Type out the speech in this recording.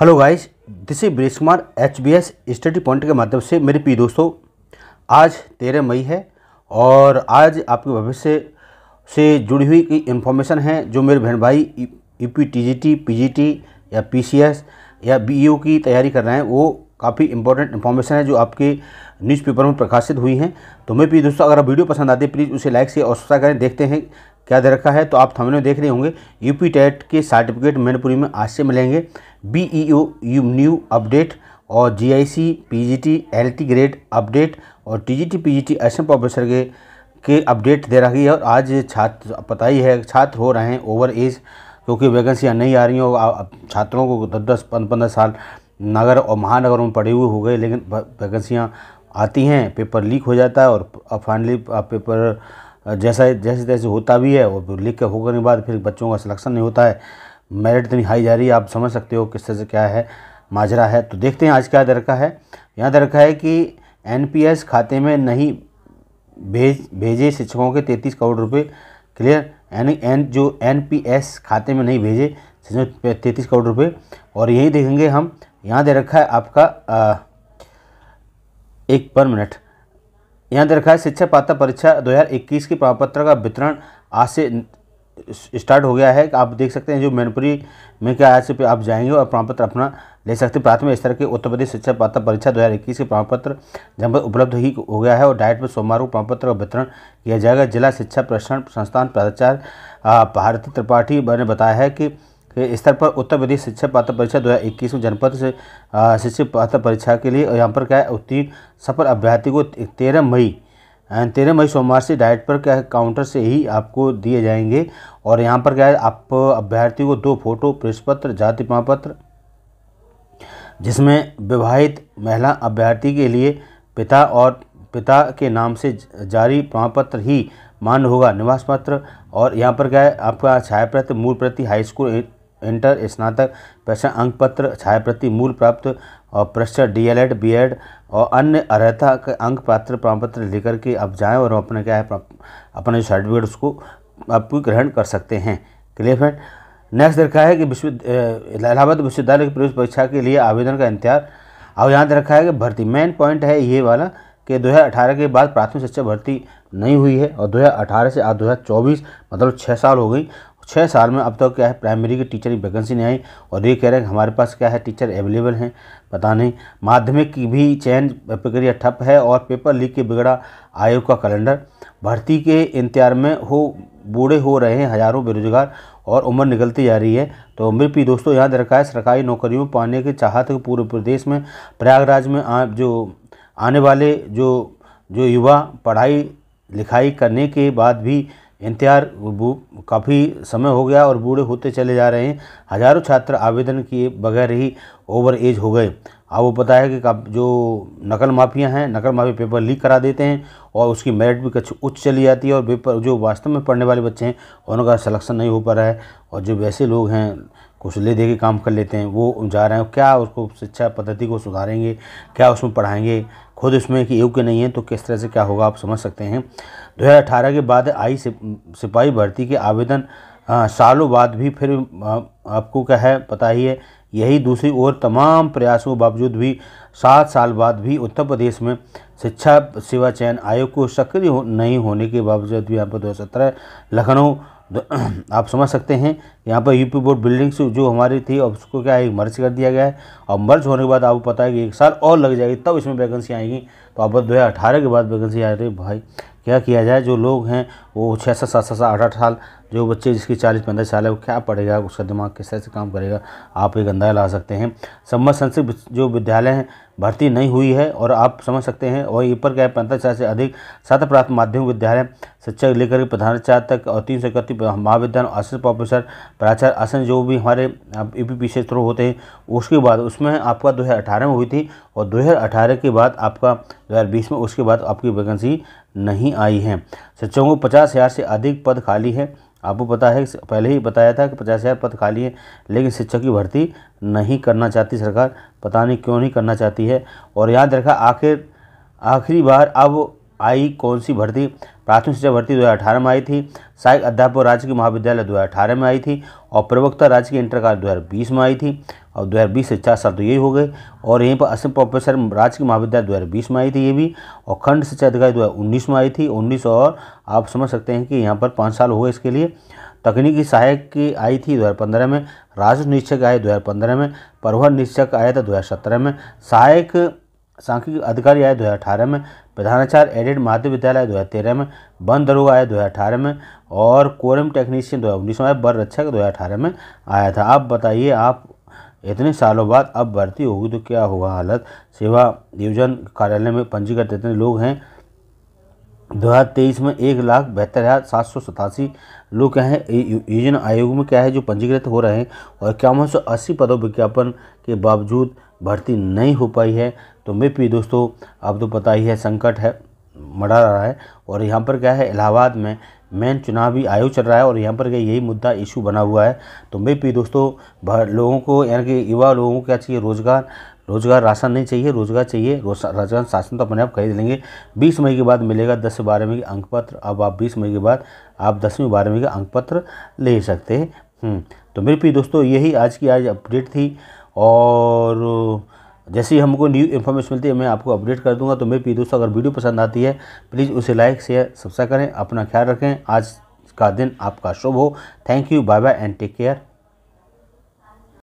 hello guys this is Bresh Kumar H B S study point के माध्यम से मेरे पी दोस्तों आज तेरह मई है और आज आपके भविष्य से जुड़ी हुई कई इन्फॉर्मेशन है जो मेरे बहन भाई U P T G T P G T या पी सी एस या बी ओ e की तैयारी कर रहे हैं वो काफ़ी इंपॉर्टेंट इन्फॉर्मेशन है जो आपके न्यूज़पेपर में प्रकाशित हुई हैं तो मैं भी दोस्तों अगर आप वीडियो पसंद आती है प्लीज़ उसे लाइक से और सब्सक्राइब करें देखते हैं क्या दे रखा है तो आप थमने देख रहे होंगे यूपी टेट के सर्टिफिकेट मैनपुरी में आज से मिलेंगे बी ई ओ यू न्यू अपडेट और G I C P G T L T grade update और T G T P G T एसएम प्रोफेसर के के अपडेट दे रही है और आज छात्र पता ही है छात्र हो रहे हैं ओवर एज क्योंकि वैकेंसियाँ नहीं आ रही हैं छात्रों को दस दस पंद्रह साल नगर और महानगरों में पड़े हुए हो गए लेकिन वैकेंसियाँ आती हैं पेपर लीक हो जाता है और फाइनली पेपर जैसा जैसे तैसे होता भी है और लिख के होकर के बाद फिर बच्चों का सिलेक्शन नहीं होता है मेरिट इतनी हाई जा रही है आप समझ सकते हो किस तरह से क्या है माजरा है तो देखते हैं आज क्या दे रखा है यहाँ दे रखा है कि एन खाते में नहीं भेज भेजे शिक्षकों के तैंतीस करोड़ रुपये क्लियर यानी एन जो एन खाते में नहीं भेजे शिक्षकों तैंतीस करोड़ रुपये और यही देखेंगे हम यहाँ दे रखा है आपका आ, एक पर मिनट यहाँ दे रखा है शिक्षा पात्र परीक्षा 2021 की प्रमाणपत्र का वितरण आज से स्टार्ट हो गया है आप देख सकते हैं जो मैनपुरी में क्या आज से आप जाएंगे और प्रमाणपत्र अपना ले सकते हैं प्राथमिक स्तर के उत्तर प्रदेश शिक्षा पात्र परीक्षा 2021 के प्रमाणपत्र जमा उपलब्ध ही हो गया है और डाइट में सोमवार को प्रमाणपत्र का वितरण किया जाएगा जिला शिक्षा प्रशिक्षण संस्थान प्राचार्य भारती त्रिपाठी ने बताया है कि के स्तर पर उत्तर प्रदेश शिक्षक पात्र परीक्षा दो हज़ार इक्कीस में जनपद से शिक्षक पात्र परीक्षा के लिए यहाँ पर क्या है उत्तीर्ण सफल अभ्यर्थी को तेरह मई तेरह मई सोमवार से डायरेक्ट पर क्या है काउंटर से ही आपको दिए जाएंगे और यहाँ पर क्या है आप अभ्यर्थी को दो फोटो पत्र जाति प्रमाण पत्र जिसमें विवाहित महिला अभ्यर्थी के लिए पिता और पिता के नाम से जारी प्रमाण पत्र ही मान्य होगा निवास पत्र और यहाँ पर क्या है आपका छाया प्रति मूल प्रति हाई स्कूल इंटर स्नातक प्रश्न अंक पत्र छायाप्रति मूल प्राप्त और प्रश्न डीएलएड बीएड और अन्य अर्हता के अंक पात्र प्रमाणपत्र लेकर के आप जाएँ और अपने क्या है अपने सर्टिफिकेट उसको आप ग्रहण कर सकते हैं क्लियर फ्रेंड नेक्स्ट देखा है कि विश्व इलाहाबाद विश्वविद्यालय की प्रवेश परीक्षा के लिए आवेदन का इंतजार अब यहाँ रखा है कि भर्ती मेन पॉइंट है ये वाला कि 2018 के बाद प्राथमिक शिक्षा भर्ती नहीं हुई है और 2018 से आज 2024 मतलब छः साल हो गई छः साल में अब तक तो क्या है प्राइमरी की टीचर की वैकेंसी नहीं आई और ये कह रहे हैं हमारे पास क्या है टीचर अवेलेबल हैं पता नहीं माध्यमिक की भी चयन प्रक्रिया ठप है और पेपर लीक के बिगड़ा आयोग का कैलेंडर भर्ती के इंतजार में हो बूढ़े हो रहे हैं हज़ारों बेरोजगार और उम्र निकलती जा रही है तो उम्र भी दोस्तों याद रखा है सरकारी नौकरियों पाने की चाहत पूरे प्रदेश में प्रयागराज में आ, जो आने वाले जो जो युवा पढ़ाई लिखाई करने के बाद भी इम्तिहार काफ़ी समय हो गया और बूढ़े होते चले जा रहे हैं हज़ारों छात्र आवेदन किए बगैर ही ओवर एज हो गए आपको पता है कि जो नकल माफिया हैं नकल माफिया पेपर लीक करा देते हैं और उसकी मेरिट भी कुछ उच्च चली जाती है और पेपर जो वास्तव में पढ़ने वाले बच्चे हैं उनका सलेक्शन नहीं हो पा रहा है और जो वैसे लोग हैं कुछ ले दे के काम कर लेते हैं वो जा रहे हैं क्या उसको शिक्षा पद्धति को सुधारेंगे क्या उसमें पढ़ाएंगे खुद उसमें कि योग्य नहीं है तो किस तरह से क्या होगा आप समझ सकते हैं दो के बाद आई सिपाही भर्ती के आवेदन हाँ, सालों बाद भी फिर आपको क्या है पता ही है यही दूसरी ओर तमाम प्रयासों बावजूद भी सात साल बाद भी उत्तर प्रदेश में शिक्षा सेवा चयन आयोग को सक्रिय हो, नहीं होने के बावजूद भी यहाँ पर दो सत्रह लखनऊ आप समझ सकते हैं यहाँ पर यूपी बोर्ड बिल्डिंग्स जो हमारी थी अब उसको क्या है मर्ज कर दिया गया है और मर्ज होने के बाद आपको पता है कि एक साल और लग जाएगी तब इसमें वैकेंसी आएगी तो अब दो हज़ार अठारह के बाद वैकेंसी आ रही भाई क्या किया जाए जो लोग हैं वो सात सात सात आठ आठ साल जो बच्चे जिसकी चालीस पैंतालीस साल है वो क्या पढ़ेगा उसका दिमाग किस तरह से काम करेगा आप एक अंदाजा ला सकते हैं संबंध संस्कृत जो विद्यालय हैं भर्ती नहीं हुई है और आप समझ सकते हैं और ये पर क्या है पैंतालीस साल से अधिक सात प्राप्त माध्यमिक विद्यालय शिक्षक लेकर प्रधानाचार्य तक और तीन सौ इकतीस महाविद्यालय असिस्टेंट प्रोफेसर प्राचार्य आसन जो भी हमारे A P P C through होते हैं उसके बाद उसमें आपका दो में हुई थी और दो के बाद आपका दो में उसके बाद आपकी वैकेंसी नहीं आई है शिक्षकों को पचास हज़ार से अधिक पद खाली है आपको पता है पहले ही बताया था कि पचास हज़ार पद खाली है लेकिन शिक्षक की भर्ती नहीं करना चाहती सरकार पता नहीं क्यों नहीं करना चाहती है और याद रखा आखिर आखिरी बार अब आई कौन सी भर्ती प्राथमिक शिक्षा भर्ती 2018 में आई थी सहायक अध्यापक राज्य की महाविद्यालय 2018 में आई थी और प्रवक्ता राजकीय इंटर कॉलेज 2020 में आई थी और 2020 से चार साल तो यही हो गए और यहीं पर असम प्रोफेसर राजकीय महाविद्यालय 2020 में आई थी ये भी और खंड शिक्षा अधिकारी 2019 में आई थी 19 और आप समझ सकते हैं कि यहाँ पर पाँच साल हो गए इसके लिए तकनीकी सहायक की आई थी 2015 में राजस्व निरीक्षक आए 2015 में प्रवर निरीक्षक आया था 2017 में सहायक सांख्यिक अधिकारी आए दो हज़ार अठारह में प्रधानाचार्य एडेड माध्य विद्यालय दो हज़ार तेरह में वन दरोगा आए दो हज़ार अठारह में और कोरम टेक्नीशियन दो हज़ार उन्नीस में बर रक्षक दो हज़ार अठारह में आया था आप बताइए आप इतने सालों बाद अब भर्ती होगी तो क्या होगा हालत सेवा नियोजन कार्यालय में पंजीकृत इतने लोग हैं दो हज़ार तेईस में एक लाख बहत्तर हज़ार सात सौ सतासी लोग क्या हैं योजना आयोग में क्या है जो पंजीकृत हो रहे हैं और इक्यावन सौ अस्सी पदों विज्ञापन के बावजूद भर्ती नहीं हो पाई है तो मैं भी दोस्तों आप तो पता ही है संकट है मरा रहा है और यहाँ पर क्या है इलाहाबाद में मेन चुनावी आयोग चल रहा है और यहाँ पर क्या यही मुद्दा इशू बना हुआ है तो मैं भी दोस्तों लोगों को यानी कि युवा लोगों को क्या चाहिए रोज़गार रोज़गार राशन नहीं चाहिए रोज़गार चाहिए रोजगार शासन तो अपने आप खरीद लेंगे बीस मई के बाद मिलेगा दस से बारहवीं के अंक पत्र अब आप बीस मई के बाद आप दसवीं बारहवीं का अंक पत्र ले सकते हैं हम्म, तो मेरे पी दोस्तों यही आज की आज अपडेट थी और जैसे ही हमको न्यू इन्फॉर्मेशन मिलती है मैं आपको अपडेट कर दूंगा तो मेरे पी दोस्तों अगर वीडियो पसंद आती है प्लीज़ उसे लाइक शेयर सब्सक्राइब करें अपना ख्याल रखें आज का दिन आपका शुभ हो thank you bye bye and take care